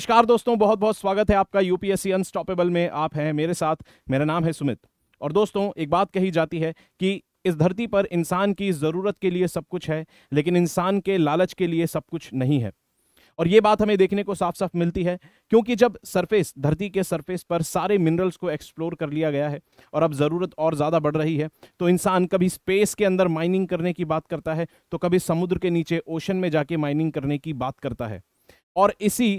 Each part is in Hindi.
नमस्कार दोस्तों बहुत बहुत स्वागत है आपका यूपीएससी अनस्टॉपेबल में आप हैं मेरे साथ मेरा नाम है सुमित और दोस्तों एक बात कही जाती है कि इस धरती पर इंसान की ज़रूरत के लिए सब कुछ है लेकिन इंसान के लालच के लिए सब कुछ नहीं है और ये बात हमें देखने को साफ साफ मिलती है क्योंकि जब सरफेस धरती के सरफेस पर सारे मिनरल्स को एक्सप्लोर कर लिया गया है और अब ज़रूरत और ज़्यादा बढ़ रही है तो इंसान कभी स्पेस के अंदर माइनिंग करने की बात करता है तो कभी समुद्र के नीचे ओशन में जाके माइनिंग करने की बात करता है और इसी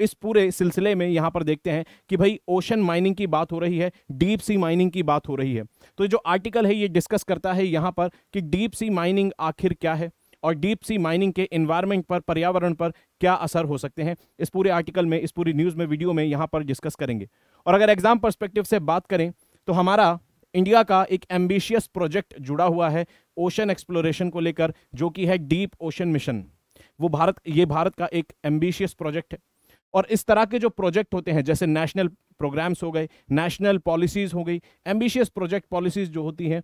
इस पूरे सिलसिले में यहाँ पर देखते हैं कि भाई ओशन माइनिंग की बात हो रही है डीप सी माइनिंग की बात हो रही है तो जो आर्टिकल है ये डिस्कस करता है यहाँ पर कि डीप सी माइनिंग आखिर क्या है और डीप सी माइनिंग के इन्वायरमेंट पर पर्यावरण पर क्या असर हो सकते हैं इस पूरे आर्टिकल में इस पूरी न्यूज़ में वीडियो में यहाँ पर डिस्कस करेंगे और अगर एग्ज़ाम परस्पेक्टिव से बात करें तो हमारा इंडिया का एक एम्बिशियस प्रोजेक्ट जुड़ा हुआ है ओशन एक्सप्लोरेशन को लेकर जो कि है डीप ओशन मिशन वो भारत ये भारत का एक एम्बिशियस प्रोजेक्ट है और इस तरह के जो प्रोजेक्ट होते हैं जैसे नेशनल प्रोग्राम्स हो गए नेशनल पॉलिसीज हो गई एम्बिशियस प्रोजेक्ट पॉलिसीज जो होती हैं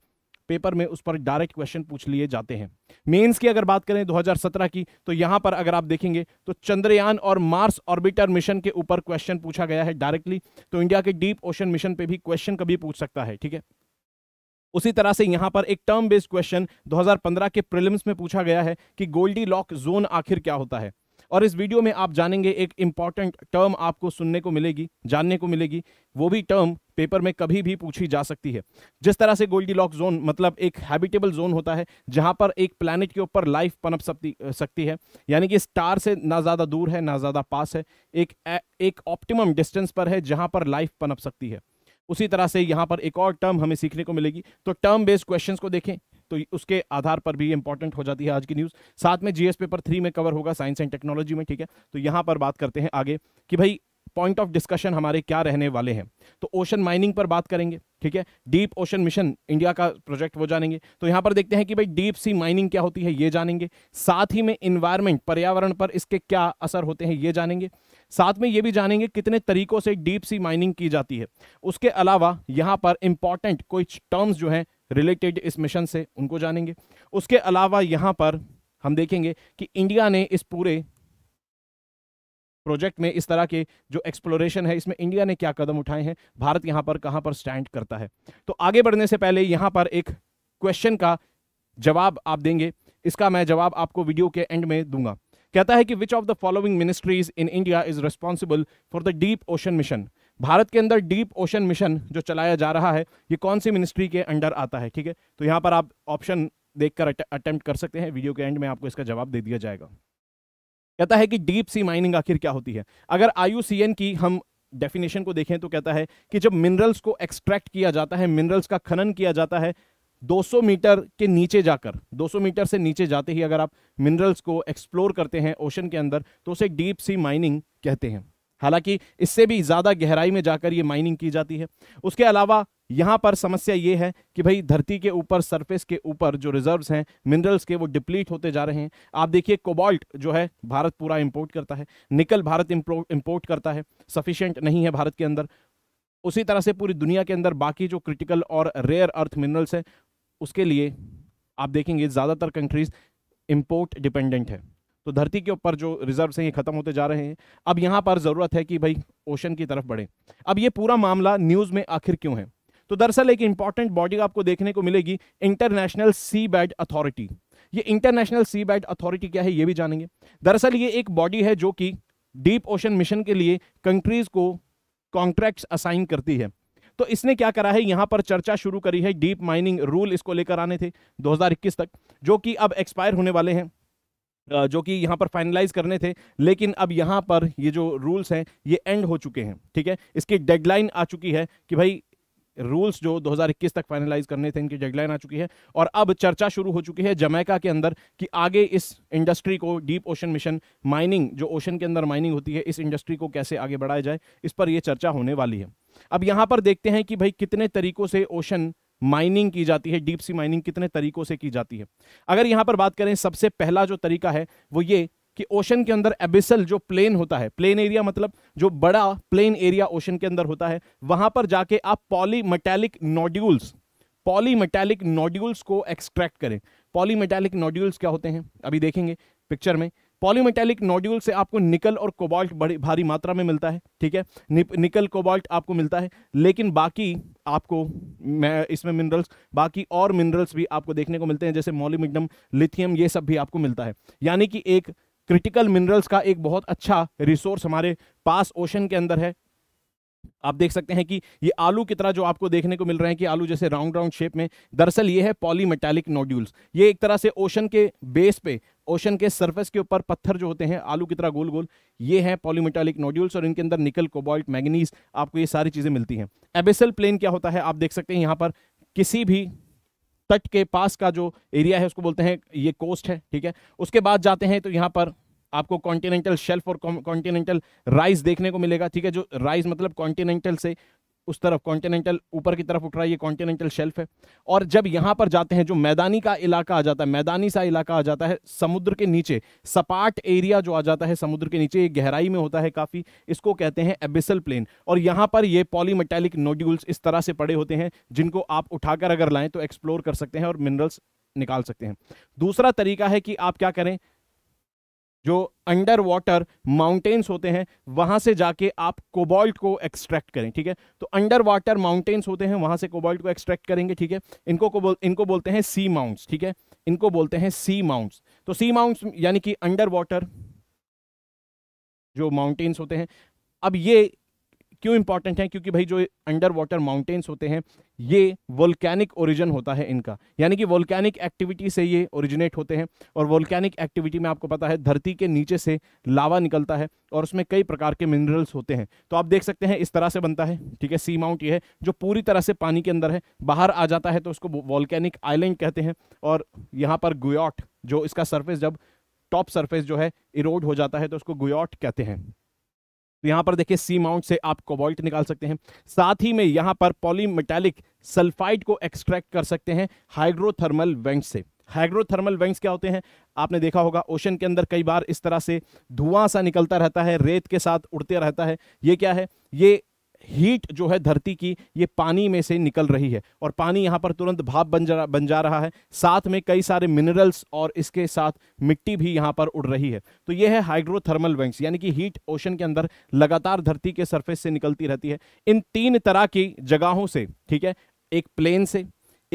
पेपर में उस पर डायरेक्ट क्वेश्चन पूछ लिए जाते हैं मेंस की अगर बात करें 2017 की तो यहां पर अगर आप देखेंगे तो चंद्रयान और मार्स ऑर्बिटर मिशन के ऊपर क्वेश्चन पूछा गया है डायरेक्टली तो इंडिया के डीप ओशन मिशन पे भी क्वेश्चन कभी पूछ सकता है ठीक है उसी तरह से यहाँ पर एक टर्म बेस्ड क्वेश्चन 2015 के प्रिलिम्स में पूछा गया है कि गोल्डी लॉक जोन आखिर क्या होता है और इस वीडियो में आप जानेंगे एक इम्पॉर्टेंट टर्म आपको सुनने को मिलेगी जानने को मिलेगी वो भी टर्म पेपर में कभी भी पूछी जा सकती है जिस तरह से गोल्डी लॉक जोन मतलब एक हैबिटेबल जोन होता है जहां पर एक प्लानट के ऊपर लाइफ पनप सकती सकती है यानी कि स्टार से ना ज़्यादा दूर है ना ज़्यादा पास है एक एक ऑप्टिमम डिस्टेंस पर है जहां पर लाइफ पनप सकती है उसी तरह से यहाँ पर एक और टर्म हमें सीखने को मिलेगी तो टर्म बेस्ड क्वेश्चंस को देखें तो उसके आधार पर भी इंपॉर्टेंट हो जाती है आज की न्यूज़ साथ में जीएस पेपर थ्री में कवर होगा साइंस एंड टेक्नोलॉजी में ठीक है तो यहाँ पर बात करते हैं आगे कि भाई पॉइंट ऑफ डिस्कशन हमारे क्या रहने वाले हैं तो ओशन माइनिंग पर बात करेंगे ठीक है डीप ओशन मिशन इंडिया का प्रोजेक्ट वो जानेंगे तो यहाँ पर देखते हैं कि भाई डीप सी माइनिंग क्या होती है ये जानेंगे साथ ही में इन्वायरमेंट पर्यावरण पर इसके क्या असर होते हैं ये जानेंगे साथ में ये भी जानेंगे कितने तरीकों से डीप सी माइनिंग की जाती है उसके अलावा यहाँ पर इंपॉर्टेंट कुछ टर्म्स जो हैं रिलेटेड इस मिशन से उनको जानेंगे उसके अलावा यहाँ पर हम देखेंगे कि इंडिया ने इस पूरे प्रोजेक्ट में इस तरह के जो एक्सप्लोरेशन है इसमें इंडिया ने क्या कदम उठाए हैं भारत यहाँ पर कहाँ पर स्टैंड करता है तो आगे बढ़ने से पहले यहाँ पर एक क्वेश्चन का जवाब आप देंगे इसका मैं जवाब आपको वीडियो के एंड में दूंगा कहता है कि which of the following ministries in India is responsible for the deep ocean mission भारत के अंदर डीप ओशन मिशन जो चलाया जा रहा है ये कौन सी मिनिस्ट्री के अंडर आता है ठीक है तो यहाँ पर आप ऑप्शन देखकर अटेम्प्ट कर सकते हैं वीडियो के एंड में आपको इसका जवाब दे दिया जाएगा कहता है कि डीप सी माइनिंग आखिर क्या होती है अगर आयु की हम डेफिनेशन को देखें तो कहता है कि जब मिनरल्स को एक्सट्रैक्ट किया जाता है मिनरल्स का खनन किया जाता है 200 मीटर के नीचे जाकर 200 मीटर से नीचे जाते ही अगर आप मिनरल्स को एक्सप्लोर करते हैं ओशन के अंदर तो उसे डीप सी माइनिंग कहते हैं हालांकि इससे भी ज़्यादा गहराई में जाकर ये माइनिंग की जाती है उसके अलावा यहाँ पर समस्या ये है कि भाई धरती के ऊपर सरफेस के ऊपर जो रिजर्व्स हैं मिनरल्स के वो डिप्लीट होते जा रहे हैं आप देखिए कोबाल्ट जो है भारत पूरा इंपोर्ट करता है निकल भारत इंपोर्ट करता है सफिशेंट नहीं है भारत के अंदर उसी तरह से पूरी दुनिया के अंदर बाकी जो क्रिटिकल और रेयर अर्थ मिनरल्स हैं उसके लिए आप देखेंगे ज़्यादातर कंट्रीज़ इम्पोर्ट डिपेंडेंट है तो धरती के ऊपर जो रिजर्व हैं ये खत्म होते जा रहे हैं अब यहाँ पर ज़रूरत है कि भाई ओशन की तरफ बढ़े अब ये पूरा मामला न्यूज़ में आखिर क्यों है तो दरअसल एक इंपॉर्टेंट बॉडी आपको देखने को मिलेगी इंटरनेशनल सी बैड अथॉरिटी ये इंटरनेशनल सी बैड अथॉरिटी क्या है ये भी जानेंगे दरअसल ये एक बॉडी है जो कि डीप ओशन मिशन के लिए कंट्रीज को कॉन्ट्रैक्ट्स असाइन करती है तो इसने क्या करा है यहां पर चर्चा शुरू करी है डीप माइनिंग रूल इसको लेकर आने थे 2021 तक जो कि अब एक्सपायर होने वाले हैं जो कि यहाँ पर फाइनलाइज करने थे लेकिन अब यहाँ पर ये जो रूल्स हैं ये एंड हो चुके हैं ठीक है इसकी डेडलाइन आ चुकी है कि भाई रूल्स जो 2021 तक फाइनलाइज करने थे इनकी डेडलाइन आ चुकी है और अब चर्चा शुरू हो चुकी है जमैका के अंदर कि आगे इस इंडस्ट्री को डीप ओशन मिशन माइनिंग जो ओशन के अंदर माइनिंग होती है इस इंडस्ट्री को कैसे आगे बढ़ाया जाए इस पर यह चर्चा होने वाली है अब यहाँ पर देखते हैं कि भाई कितने तरीकों से ओशन माइनिंग की जाती है डीप सी माइनिंग कितने तरीकों से की जाती है अगर यहां पर बात करें सबसे पहला जो तरीका है वो ये कि ओशन के अंदर एबिसल जो प्लेन होता है प्लेन एरिया मतलब जो बड़ा प्लेन एरिया ओशन के अंदर होता है वहां पर जाके आप पॉलीमेटेलिक नोड्यूल्स पॉलीमेटेलिक नोड्यूल्स को एक्सट्रैक्ट करें पॉलीमेटेलिक नोड्यूल्स क्या होते हैं अभी देखेंगे पिक्चर में पॉलीमेटेलिक नोड्यूल से आपको निकल और कोबाल्ट बड़ी भारी मात्रा में मिलता है ठीक है नि, निकल कोबाल्ट आपको मिलता है लेकिन बाकी आपको इसमें मिनरल्स बाकी और मिनरल्स भी आपको देखने को मिलते हैं जैसे मोलिमिडम लिथियम ये सब भी आपको मिलता है यानी कि एक क्रिटिकल मिनरल्स का एक बहुत अच्छा रिसोर्स हमारे पास ओशन के अंदर है आप देख सकते हैं कि ये आलू की तरह जो आपको देखने को मिल रहे हैं कि आलू जैसे राउंड राउंड शेप में दरअसल ये है पॉलीमेटेलिक नोड्यूल्स ये एक तरह से ओशन के बेस पे ओशन के सरफेस के ऊपर पत्थर जो होते हैं आलू की तरह गोल गोल ये हैं पॉलीमेटालिक नोड्यूल्स और इनके अंदर निकल कोबाल्ट मैगनीज आपको ये सारी चीज़ें मिलती हैं एबेसल प्लेन क्या होता है आप देख सकते हैं यहाँ पर किसी भी तट के पास का जो एरिया है उसको बोलते हैं ये कोस्ट है ठीक है उसके बाद जाते हैं तो यहाँ पर आपको कॉन्टिनेंटल शेल्फ और कॉन्टिनेंटल राइस देखने को मिलेगा ठीक है जो राइस मतलब कॉन्टिनेंटल से उस तरफ कॉन्टिनेंटल ऊपर की तरफ उठ रहा है ये कॉन्टिनेंटल शेल्फ है और जब यहाँ पर जाते हैं जो मैदानी का इलाका आ जाता है मैदानी सा इलाका आ जाता है समुद्र के नीचे सपाट एरिया जो आ जाता है समुद्र के नीचे ये गहराई में होता है काफ़ी इसको कहते हैं एबिसल प्लेन और यहाँ पर ये पॉलीमेटेलिक नोड्यूल्स इस तरह से पड़े होते हैं जिनको आप उठाकर अगर लाएँ तो एक्सप्लोर कर सकते हैं और मिनरल्स निकाल सकते हैं दूसरा तरीका है कि आप क्या करें जो अंडर वाटर माउंटेन्स होते हैं वहां से जाके आप कोबाल्ट को एक्सट्रैक्ट करें ठीक है तो अंडर वाटर माउंटेन्स होते हैं वहां से कोबाल्ट को एक्सट्रैक्ट करेंगे ठीक है इनको को बोल इनको बोलते हैं सी माउंट्स ठीक है इनको बोलते हैं सी माउंट्स तो सी माउंट्स यानी कि अंडर वाटर जो माउंटेन्स होते हैं अब ये क्यों इंपॉर्टेंट है क्योंकि भाई जो अंडर वाटर माउंटेन्स होते हैं ये वोल्कैनिक ओरिजिन होता है इनका यानी कि वोल्कैनिक एक्टिविटी से ये ओरिजिनेट होते हैं और वोल्कैनिक एक्टिविटी में आपको पता है धरती के नीचे से लावा निकलता है और उसमें कई प्रकार के मिनरल्स होते हैं तो आप देख सकते हैं इस तरह से बनता है ठीक है सी माउंट ये है जो पूरी तरह से पानी के अंदर है बाहर आ जाता है तो उसको वॉल्कैनिक आइलैंड कहते हैं और यहाँ पर गुयॉट जो इसका सर्फेस जब टॉप सरफेस जो है इरोड हो जाता है तो उसको गुयॉट कहते हैं तो यहाँ पर देखिए सी माउंट से आप कोबाल्ट निकाल सकते हैं साथ ही में यहाँ पर पॉलीमेटेलिक सल्फाइड को एक्सट्रैक्ट कर सकते हैं हाइड्रोथर्मल वेंट से हाइड्रोथर्मल वेंट्स क्या होते हैं आपने देखा होगा ओशन के अंदर कई बार इस तरह से धुआं सा निकलता रहता है रेत के साथ उड़ते रहता है ये क्या है ये हीट जो है धरती की ये पानी में से निकल रही है और पानी यहाँ पर तुरंत भाप बन जा बन जा रहा है साथ में कई सारे मिनरल्स और इसके साथ मिट्टी भी यहाँ पर उड़ रही है तो ये है हाइड्रोथर्मल वेंट्स यानी कि हीट ओशन के अंदर लगातार धरती के सरफेस से निकलती रहती है इन तीन तरह की जगहों से ठीक है एक प्लेन से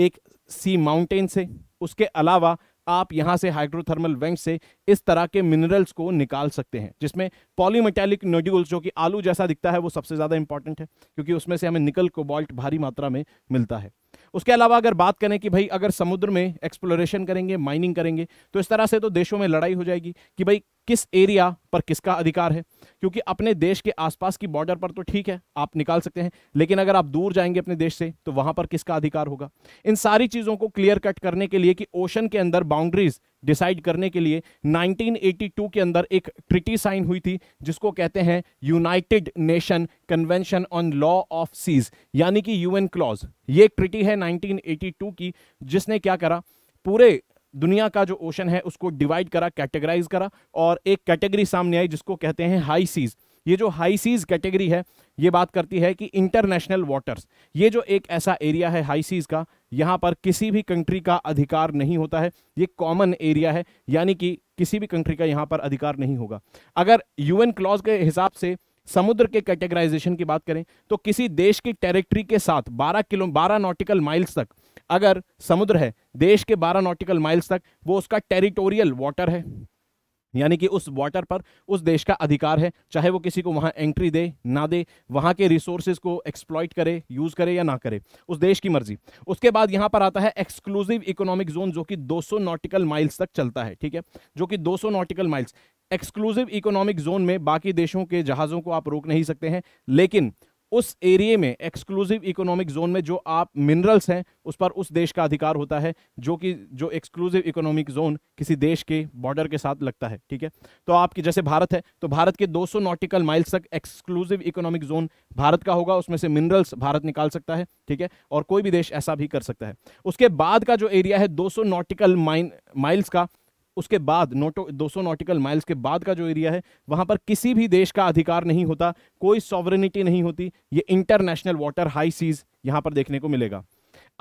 एक सी माउंटेन से उसके अलावा आप यहां से हाइड्रोथर्मल वेंट से इस तरह के मिनरल्स को निकाल सकते हैं जिसमें पॉलीमेटेलिक नोड्यूल्स जो कि आलू जैसा दिखता है वो सबसे ज़्यादा इंपॉर्टेंट है क्योंकि उसमें से हमें निकल कोबाल्ट भारी मात्रा में मिलता है उसके अलावा अगर बात करें कि भाई अगर समुद्र में एक्सप्लोरेशन करेंगे माइनिंग करेंगे तो इस तरह से तो देशों में लड़ाई हो जाएगी कि भाई किस एरिया पर किसका अधिकार है क्योंकि अपने देश के आसपास की बॉर्डर पर तो ठीक है आप निकाल सकते हैं लेकिन अगर आप दूर जाएंगे अपने देश से तो वहां पर किसका अधिकार होगा इन सारी चीज़ों को क्लियर कट करने के लिए कि ओशन के अंदर बाउंड्रीज डिसाइड करने के लिए 1982 के अंदर एक ट्रिटी साइन हुई थी जिसको कहते हैं united nation convention on law of seas यानी कि यूएन क्लॉज ये एक ट्रिटी है 1982 की जिसने क्या करा पूरे दुनिया का जो ओशन है उसको डिवाइड करा कैटेगराइज करा और एक कैटेगरी सामने आई जिसको कहते हैं हाई सीज़ ये जो हाई सीज कैटेगरी है ये बात करती है कि इंटरनेशनल वाटर्स ये जो एक ऐसा एरिया है हाई सीज का यहाँ पर किसी भी कंट्री का अधिकार नहीं होता है ये कॉमन एरिया है यानी कि किसी भी कंट्री का यहाँ पर अधिकार नहीं होगा अगर यूएन क्लॉज के हिसाब से समुद्र के कैटेगराइजेशन की बात करें तो किसी देश की टेरिटरी के साथ 12 किलो 12 नॉटिकल माइल्स तक अगर समुद्र है देश के 12 नॉटिकल माइल्स तक वो उसका टेरिटोरियल वाटर है यानी कि उस वाटर पर उस देश का अधिकार है चाहे वो किसी को वहाँ एंट्री दे ना दे वहाँ के रिसोर्सेज को एक्सप्लॉयट करे यूज़ करे या ना करे उस देश की मर्जी उसके बाद यहाँ पर आता है एक्सक्लूसिव इकोनॉमिक जोन जो कि 200 नॉटिकल माइल्स तक चलता है ठीक है जो कि 200 nautical miles exclusive economic zone में बाकी देशों के जहाज़ों को आप रोक नहीं सकते हैं लेकिन उस एरिए में एक्सक्लूसिव इकोनॉमिक जोन में जो आप मिनरल्स हैं उस पर उस देश का अधिकार होता है जो कि जो एक्सक्लूसिव इकोनॉमिक जोन किसी देश के बॉर्डर के साथ लगता है ठीक है तो आपकी जैसे भारत है तो भारत के 200 नॉटिकल माइल्स तक एक्सक्लूसिव इकोनॉमिक जोन भारत का होगा उसमें से मिनरल्स भारत निकाल सकता है ठीक है और कोई भी देश ऐसा भी कर सकता है उसके बाद का जो एरिया है सौ नॉटिकल माइन माइल्स का उसके बाद नोटो सौ नॉटिकल माइल्स के बाद का जो एरिया है वहां पर किसी भी देश का अधिकार नहीं होता कोई सॉवरिनिटी नहीं होती ये इंटरनेशनल वाटर हाई सीज यहां पर देखने को मिलेगा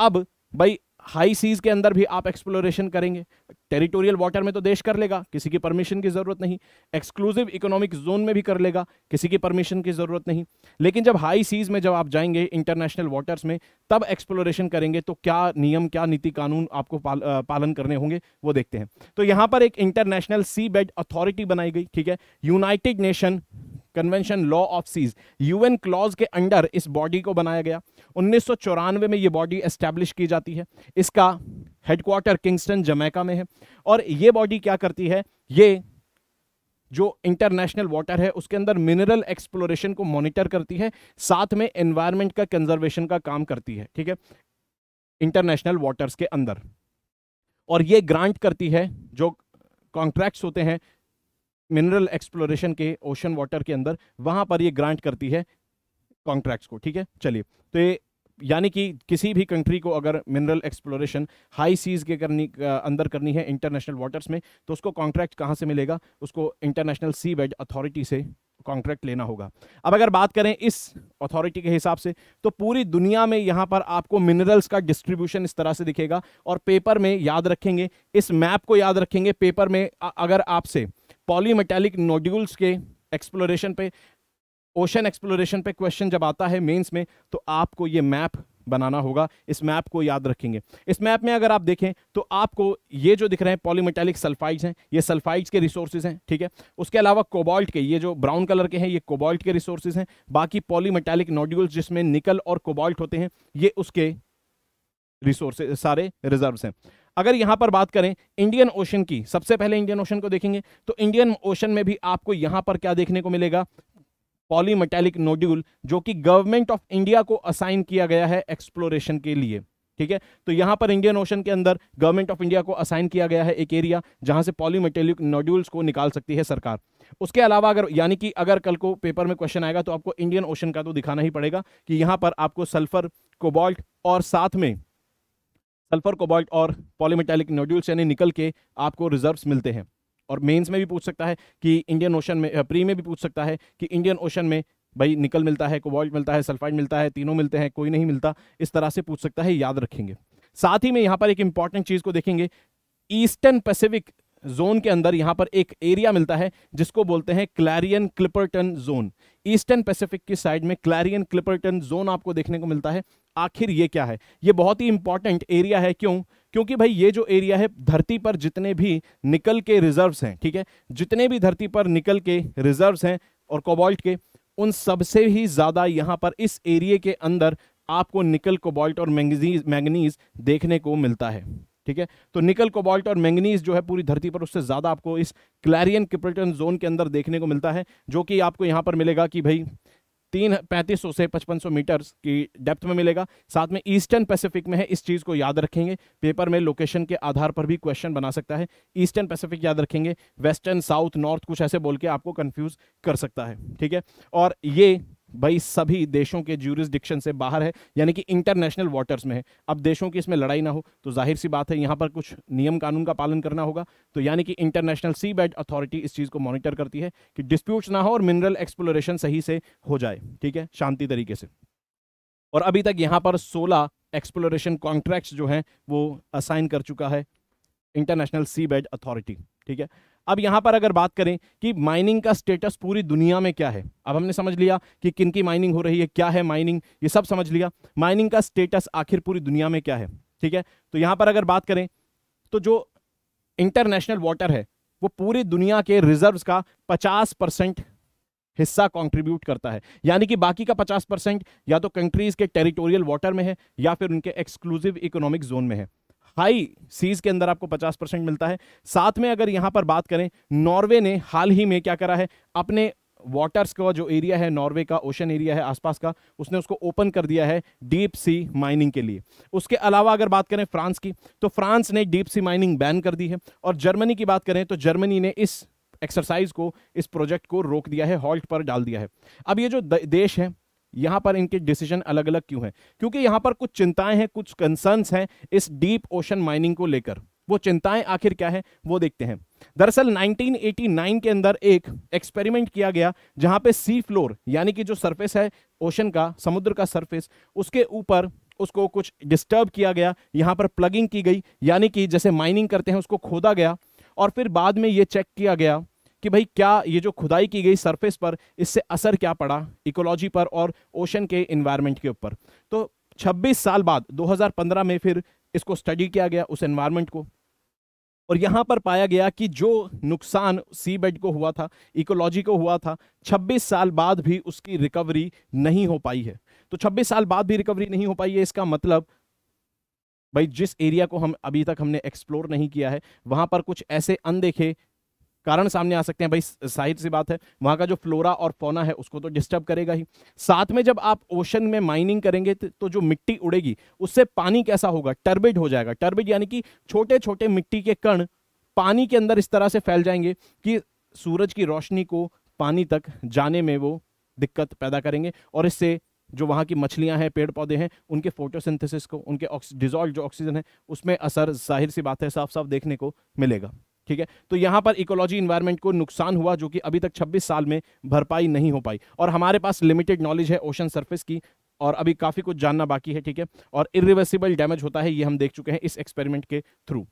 अब भाई हाई सीज के अंदर भी आप एक्सप्लोरेशन करेंगे टेरिटोरियल वाटर में तो देश कर लेगा किसी की परमिशन की ज़रूरत नहीं एक्सक्लूसिव इकोनॉमिक जोन में भी कर लेगा किसी की परमिशन की ज़रूरत नहीं लेकिन जब हाई सीज में जब आप जाएंगे इंटरनेशनल वाटर्स में तब एक्सप्लोरेशन करेंगे तो क्या नियम क्या नीति कानून आपको पाल, पालन करने होंगे वो देखते हैं तो यहां पर एक इंटरनेशनल सी बेड अथॉरिटी बनाई गई ठीक है united nation convention law of seas UN clause के अंडर इस बॉडी को बनाया गया उन्नीस में ये बॉडी एस्टेब्लिश की जाती है इसका हेडक्वार्टर किंगस्टन जमैका में है और ये बॉडी क्या करती है ये जो इंटरनेशनल वाटर है उसके अंदर मिनरल एक्सप्लोरेशन को मॉनिटर करती है साथ में एनवायरमेंट का कंजर्वेशन का काम करती है ठीक है इंटरनेशनल वाटर्स के अंदर और ये ग्रांट करती है जो कॉन्ट्रैक्ट्स होते हैं मिनरल एक्सप्लोरेशन के ओशन वाटर के अंदर वहाँ पर ये ग्रांट करती है कॉन्ट्रैक्ट्स को ठीक है चलिए तो ये यानी कि किसी भी कंट्री को अगर मिनरल एक्सप्लोरेशन हाई सीज के करनी अंदर करनी है इंटरनेशनल वाटर्स में तो उसको कॉन्ट्रैक्ट कहाँ से मिलेगा उसको इंटरनेशनल सी बेड अथॉरिटी से कॉन्ट्रैक्ट लेना होगा अब अगर बात करें इस अथॉरिटी के हिसाब से तो पूरी दुनिया में यहाँ पर आपको मिनरल्स का डिस्ट्रीब्यूशन इस तरह से दिखेगा और पेपर में याद रखेंगे इस मैप को याद रखेंगे पेपर में अगर आपसे पॉलीमेटेलिक नोड्यूल्स के एक्सप्लोरेशन पे ओशन एक्सप्लोरेशन पे क्वेश्चन जब आता है मेंस में तो आपको ये मैप बनाना होगा इस मैप को याद रखेंगे इस मैप में अगर आप देखें तो आपको ये जो दिख रहे हैं पॉलीमेटेलिक सल्फाइड्स हैं ये सल्फाइड्स के रिसोर्सेज हैं ठीक है उसके अलावा कोबाल्ट के ये जो ब्राउन कलर के हैं ये कोबाल्ट के रिसोर्सेज हैं बाकी पॉलीमेटेलिक नोड्यूल्स जिसमें निकल और कोबाल्ट होते हैं ये उसके रिसोर्सेज सारे रिजर्व्स हैं अगर यहाँ पर बात करें इंडियन ओशन की सबसे पहले इंडियन ओशन को देखेंगे तो इंडियन ओशन में भी आपको यहाँ पर क्या देखने को मिलेगा पॉलीमेटेलिक नोड्यूल जो कि गवर्नमेंट ऑफ इंडिया को असाइन किया गया है एक्सप्लोरेशन के लिए ठीक है तो यहाँ पर इंडियन ओशन के अंदर गवर्नमेंट ऑफ इंडिया को असाइन किया गया है एक एरिया जहाँ से पॉलीमेटेलिक नोड्यूल्स को निकाल सकती है सरकार उसके अलावा अगर यानी कि अगर कल को पेपर में क्वेश्चन आएगा तो आपको इंडियन ओशन का तो दिखाना ही पड़ेगा कि यहाँ पर आपको सल्फर कोबाल्ट और साथ में सल्फर कोबाल्ट और पॉलीमेटेलिक नोड्यूल्स यानी निकल के आपको रिजर्व्स मिलते हैं और मेंस में भी पूछ सकता है कि इंडियन ओशन में प्री में भी पूछ सकता है कि इंडियन ओशन में भाई निकल मिलता है कोबाल्ट मिलता है सल्फाइड मिलता है तीनों मिलते हैं कोई नहीं मिलता इस तरह से पूछ सकता है याद रखेंगे साथ ही में यहाँ पर एक इंपॉर्टेंट चीज़ को देखेंगे ईस्टर्न पैसिफिक जोन के अंदर यहां पर एक एरिया मिलता है जिसको बोलते हैं Clarion Clipperton zone eastern Pacific की साइड में क्लैरियन क्लिपर्टन जोन आपको देखने को मिलता है आखिर ये क्या है ये बहुत ही इंपॉर्टेंट एरिया है क्यों क्योंकि भाई ये जो एरिया है धरती पर जितने भी निकल के रिजर्व्स हैं ठीक है जितने भी धरती पर निकल के रिजर्व्स हैं और कोबाल्ट के उन सबसे ही ज़्यादा यहाँ पर इस एरिए के अंदर आपको निकल कोबाल्ट और मैंगनीज मैंगनीज देखने को मिलता है ठीक है तो निकल कोबाल्ट और मैंगनीज जो है पूरी धरती पर उससे ज़्यादा आपको इस क्लैरियन किपल्टन जोन के अंदर देखने को मिलता है जो कि आपको यहाँ पर मिलेगा कि भाई तीन पैंतीस सौ से पचपन सौ मीटर्स की डेप्थ में मिलेगा साथ में ईस्टर्न पैसिफिक में है इस चीज़ को याद रखेंगे पेपर में लोकेशन के आधार पर भी क्वेश्चन बना सकता है ईस्टर्न पैसिफिक याद रखेंगे वेस्टर्न साउथ नॉर्थ कुछ ऐसे बोल के आपको कंफ्यूज कर सकता है ठीक है और ये भाई सभी देशों के ज्यूरिस्डिक्शन से बाहर है यानी कि इंटरनेशनल वाटर्स में है अब देशों की इसमें लड़ाई ना हो तो जाहिर सी बात है यहाँ पर कुछ नियम कानून का पालन करना होगा तो यानी कि इंटरनेशनल सी बेड अथॉरिटी इस चीज़ को मॉनिटर करती है कि डिस्प्यूट्स ना हो और मिनरल एक्सप्लोरेशन सही से हो जाए ठीक है शांति तरीके से और अभी तक यहाँ पर सोलह एक्सप्लोरेशन कॉन्ट्रैक्ट जो हैं वो असाइन कर चुका है इंटरनेशनल सी बेड अथॉरिटी ठीक है अब यहाँ पर अगर बात करें कि माइनिंग का स्टेटस पूरी दुनिया में क्या है अब हमने समझ लिया कि किन की माइनिंग हो रही है क्या है माइनिंग ये सब समझ लिया माइनिंग का स्टेटस आखिर पूरी दुनिया में क्या है ठीक है तो यहाँ पर अगर बात करें तो जो इंटरनेशनल वाटर है वो पूरी दुनिया के रिजर्व का पचास परसेंट हिस्सा कंट्रीब्यूट करता है यानी कि बाकी का 50 परसेंट या तो कंट्रीज के टेरिटोरियल वाटर में है या फिर उनके एक्सक्लूसिव इकोनॉमिक जोन में है हाई सीज के अंदर आपको 50 परसेंट मिलता है साथ में अगर यहाँ पर बात करें नॉर्वे ने हाल ही में क्या करा है अपने वाटर्स का जो एरिया है नॉर्वे का ओशन एरिया है आसपास का उसने उसको ओपन कर दिया है डीप सी माइनिंग के लिए उसके अलावा अगर बात करें फ्रांस की तो फ्रांस ने डीप सी माइनिंग बैन कर दी है और जर्मनी की बात करें तो जर्मनी ने इस एक्सरसाइज को इस प्रोजेक्ट को रोक दिया है हॉल्ट पर डाल दिया है अब ये जो देश है यहाँ पर इनके डिसीजन अलग अलग क्यों है क्योंकि यहाँ पर कुछ चिंताएं हैं कुछ कंसर्न्स हैं इस डीप ओशन माइनिंग को लेकर वो चिंताएं आखिर क्या है वो देखते हैं दरअसल 1989 के अंदर एक एक्सपेरिमेंट किया गया जहां पे सी फ्लोर यानी कि जो सरफेस है ओशन का समुद्र का सरफेस उसके ऊपर उसको कुछ डिस्टर्ब किया गया यहाँ पर प्लगिंग की गई यानी कि जैसे माइनिंग करते हैं उसको खोदा गया और फिर बाद में ये चेक किया गया कि भाई क्या ये जो खुदाई की गई सरफेस पर इससे असर क्या पड़ा इकोलॉजी पर और ओशन के इन्वायरमेंट के ऊपर तो 26 साल बाद 2015 में फिर इसको स्टडी किया गया उस एनवायरमेंट को और यहाँ पर पाया गया कि जो नुकसान सी बेड को हुआ था इकोलॉजी को हुआ था 26 साल बाद भी उसकी रिकवरी नहीं हो पाई है तो 26 साल बाद भी रिकवरी नहीं हो पाई है इसका मतलब भाई जिस एरिया को हम अभी तक हमने एक्सप्लोर नहीं किया है वहाँ पर कुछ ऐसे अनदेखे कारण सामने आ सकते हैं भाई साहिर सी बात है वहाँ का जो फ्लोरा और फोना है उसको तो डिस्टर्ब करेगा ही साथ में जब आप ओशन में माइनिंग करेंगे तो जो मिट्टी उड़ेगी उससे पानी कैसा होगा टर्बिड हो जाएगा टर्बिड यानी कि छोटे छोटे मिट्टी के कण पानी के अंदर इस तरह से फैल जाएंगे कि सूरज की रोशनी को पानी तक जाने में वो दिक्कत पैदा करेंगे और इससे जो वहाँ की मछलियाँ हैं पेड़ पौधे हैं उनके फोटोसिंथेसिस को उनके डिजॉल्व जो ऑक्सीजन है उसमें असर जाहिर सी बात है साफ साफ देखने को मिलेगा ठीक है तो यहां पर इकोलॉजी इन्वायरमेंट को नुकसान हुआ जो कि अभी तक 26 साल में भरपाई नहीं हो पाई और हमारे पास लिमिटेड नॉलेज है ओशन सर्फेस की और अभी काफ़ी कुछ जानना बाकी है ठीक है और इरिवर्सिबल डैमेज होता है ये हम देख चुके हैं इस एक्सपेरिमेंट के थ्रू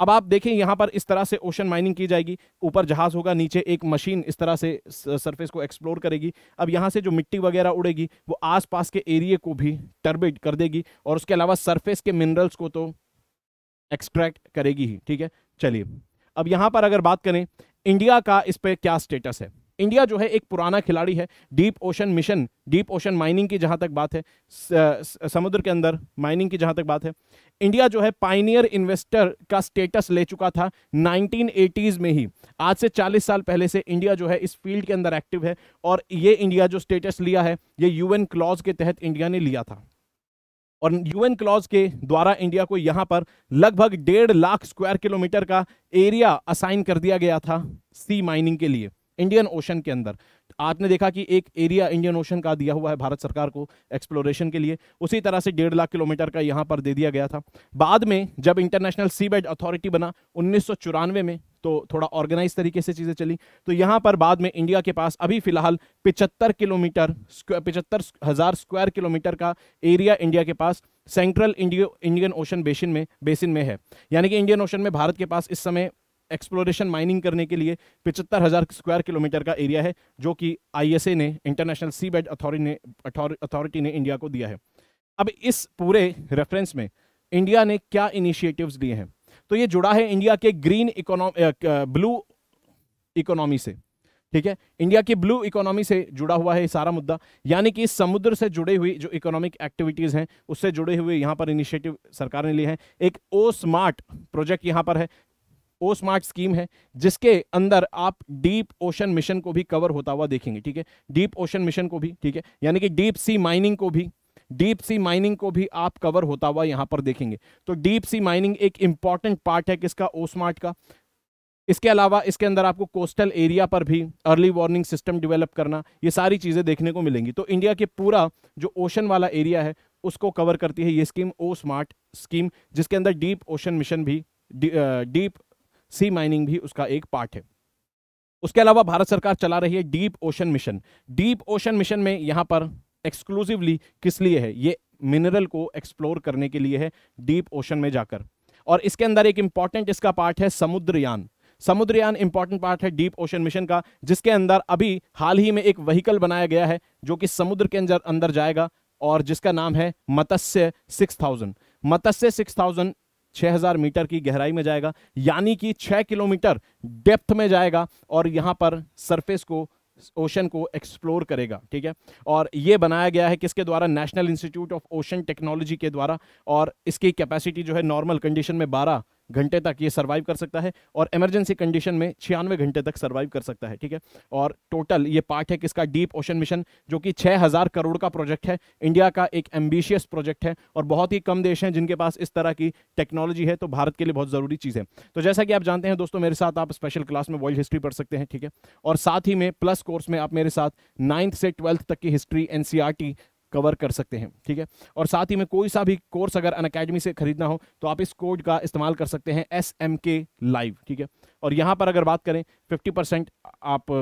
अब आप देखें यहाँ पर इस तरह से ओशन माइनिंग की जाएगी ऊपर जहाज होगा नीचे एक मशीन इस तरह से सरफेस को एक्सप्लोर करेगी अब यहाँ से जो मिट्टी वगैरह उड़ेगी वो आसपास के एरिए को भी टर्बेट कर देगी और उसके अलावा सरफेस के मिनरल्स को तो एक्सट्रैक्ट करेगी ही ठीक है चलिए अब यहां पर अगर बात करें इंडिया का इस पर क्या स्टेटस है इंडिया जो है एक पुराना खिलाड़ी है deep ocean mission deep ocean mining की जहां तक बात है समुद्र के अंदर माइनिंग की जहां तक बात है इंडिया जो है पाइनियर इन्वेस्टर का स्टेटस ले चुका था 1980s में ही आज से 40 साल पहले से इंडिया जो है इस फील्ड के अंदर एक्टिव है और ये इंडिया जो स्टेटस लिया है ये यूएन क्लॉज के तहत इंडिया ने लिया था और यूएन क्लॉज के द्वारा इंडिया को यहाँ पर लगभग डेढ़ लाख स्क्वायर किलोमीटर का एरिया असाइन कर दिया गया था सी माइनिंग के लिए इंडियन ओशन के अंदर आपने देखा कि एक एरिया इंडियन ओशन का दिया हुआ है भारत सरकार को एक्सप्लोरेशन के लिए उसी तरह से डेढ़ लाख किलोमीटर का यहाँ पर दे दिया गया था बाद में जब इंटरनेशनल सी बेड अथॉरिटी बना उन्नीस में तो थोड़ा ऑर्गेनाइज तरीके से चीज़ें चली तो यहाँ पर बाद में इंडिया के पास अभी फिलहाल पिचहत्तर किलोमीटर पिचहत्तर हज़ार स्क्वायर किलोमीटर का एरिया इंडिया के पास सेंट्रल इंडियो इंडियन ओशन बेसिन में बेसिन में है यानी कि इंडियन ओशन में भारत के पास इस समय एक्सप्लोरेशन माइनिंग करने के लिए पिचहत्तर हज़ार स्क्वायर किलोमीटर का एरिया है जो कि आई ने इंटरनेशनल सी बेड अथॉरिटी ने अथॉरिटी ने इंडिया को दिया है अब इस पूरे रेफरेंस में इंडिया ने क्या इनिशिएटिव्स लिए हैं तो ये जुड़ा है इंडिया के ग्रीन इकोनॉमी ब्लू इकोनॉमी से ठीक है इंडिया की ब्लू इकोनॉमी से जुड़ा हुआ है सारा मुद्दा यानी कि समुद्र से जुड़े हुई जो इकोनॉमिक एक्टिविटीज़ हैं उससे जुड़े हुए यहां पर इनिशिएटिव सरकार ने लिए हैं एक ओ स्मार्ट प्रोजेक्ट यहां पर है ओ स्मार्ट स्कीम है जिसके अंदर आप डीप ओशन मिशन को भी कवर होता हुआ देखेंगे ठीक है डीप ओशन मिशन को भी ठीक है यानी कि डीप सी माइनिंग को भी डीप सी माइनिंग को भी आप कवर होता हुआ यहां पर देखेंगे तो डीप सी माइनिंग एक इंपॉर्टेंट पार्ट है किसका ओस्मार्ट का इसके अलावा इसके अंदर आपको कोस्टल एरिया पर भी अर्ली वार्निंग सिस्टम डेवलप करना ये सारी चीज़ें देखने को मिलेंगी तो इंडिया के पूरा जो ओशन वाला एरिया है उसको कवर करती है ये स्कीम ओ स्मार्ट स्कीम जिसके अंदर डीप ओशन मिशन भी डीप सी माइनिंग भी उसका एक पार्ट है उसके अलावा भारत सरकार चला रही है deep ocean mission deep ocean mission में यहाँ पर एक्सक्लूसिवली किस लिए है ये मिनरल को एक्सप्लोर करने के लिए है डीप ओशन में जाकर और इसके अंदर एक इंपॉर्टेंट इसका पार्ट है समुद्रयान समुद्रयान इंपॉर्टेंट पार्ट है डीप ओशन मिशन का जिसके अंदर अभी हाल ही में एक वहीकल बनाया गया है जो कि समुद्र के अंदर अंदर जाएगा और जिसका नाम है मत्स्य 6000 मत्स्य 6000 6000 मीटर की गहराई में जाएगा यानी कि 6 किलोमीटर डेप्थ में जाएगा और यहाँ पर सरफेस को ओशन को एक्सप्लोर करेगा ठीक है और ये बनाया गया है किसके द्वारा national institute of ocean technology के द्वारा और इसकी कैपेसिटी जो है नॉर्मल कंडीशन में बारह घंटे तक ये सर्वाइव कर सकता है और इमरजेंसी कंडीशन में छियानवे घंटे तक सर्वाइव कर सकता है ठीक है और टोटल ये पार्ट है किसका डीप ओशन मिशन जो कि 6000 करोड़ का प्रोजेक्ट है इंडिया का एक एम्बिशियस प्रोजेक्ट है और बहुत ही कम देश हैं जिनके पास इस तरह की टेक्नोलॉजी है तो भारत के लिए बहुत ज़रूरी चीज़ है तो जैसा कि आप जानते हैं दोस्तों मेरे साथ आप स्पेशल क्लास में वर्ल्ड हिस्ट्री पढ़ सकते हैं ठीक है और साथ ही में प्लस कोर्स में आप मेरे साथ नाइन्थ से ट्वेल्थ तक की हिस्ट्री एन कवर कर सकते हैं ठीक है और साथ ही में कोई सा भी कोर्स अगर अन अकेडमी से खरीदना हो तो आप इस कोड का इस्तेमाल कर सकते हैं एस एम के लाइव ठीक है और यहाँ पर अगर बात करें 50 परसेंट आप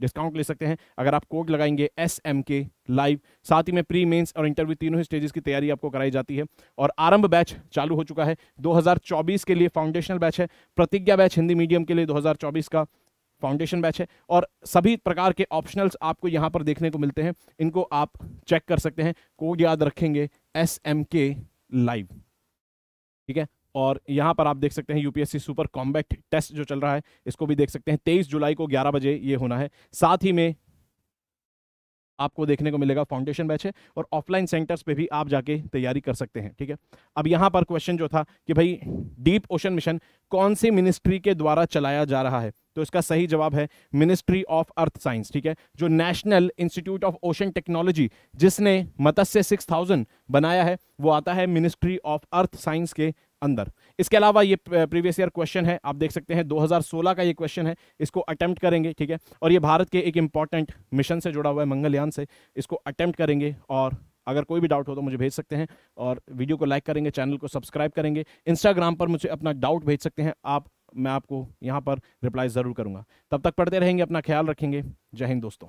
डिस्काउंट ले सकते हैं अगर आप कोड लगाएंगे एस एम के लाइव साथ ही में प्री मेंस और इंटरव्यू तीनों ही स्टेजेस की तैयारी आपको कराई जाती है और आरंभ बैच चालू हो चुका है 2024 के लिए फाउंडेशनल बैच है प्रतिज्ञा बैच हिंदी मीडियम के लिए 2024 का फाउंडेशन बैच है और सभी प्रकार के ऑप्शनल्स आपको यहाँ पर देखने को मिलते हैं इनको आप चेक कर सकते हैं कोड याद रखेंगे एस एम के लाइव ठीक है और यहाँ पर आप देख सकते हैं यूपीएससी सुपर कॉम्बैक्ट टेस्ट जो चल रहा है इसको भी देख सकते हैं तेईस जुलाई को ग्यारह बजे ये होना है साथ ही में आपको देखने को मिलेगा फाउंडेशन बैच है और ऑफलाइन सेंटर्स पे भी आप जाके तैयारी कर सकते हैं ठीक है अब यहाँ पर क्वेश्चन जो था कि भाई डीप ओशन मिशन कौन सी मिनिस्ट्री के द्वारा चलाया जा रहा है तो इसका सही जवाब है मिनिस्ट्री ऑफ अर्थ साइंस ठीक है जो national institute of ocean technology जिसने मत्स्य सिक्स बनाया है वो आता है मिनिस्ट्री ऑफ अर्थ साइंस के अंदर इसके अलावा ये प्रीवियस ईयर क्वेश्चन है आप देख सकते हैं 2016 का ये क्वेश्चन है इसको अटैम्प्ट करेंगे ठीक है और ये भारत के एक इंपॉर्टेंट मिशन से जुड़ा हुआ है मंगलयान से इसको अटैम्प्ट करेंगे और अगर कोई भी डाउट हो तो मुझे भेज सकते हैं और वीडियो को लाइक करेंगे चैनल को सब्सक्राइब करेंगे इंस्टाग्राम पर मुझे अपना डाउट भेज सकते हैं आप मैं आपको यहाँ पर रिप्लाई ज़रूर करूँगा तब तक पढ़ते रहेंगे अपना ख्याल रखेंगे जय हिंद दोस्तों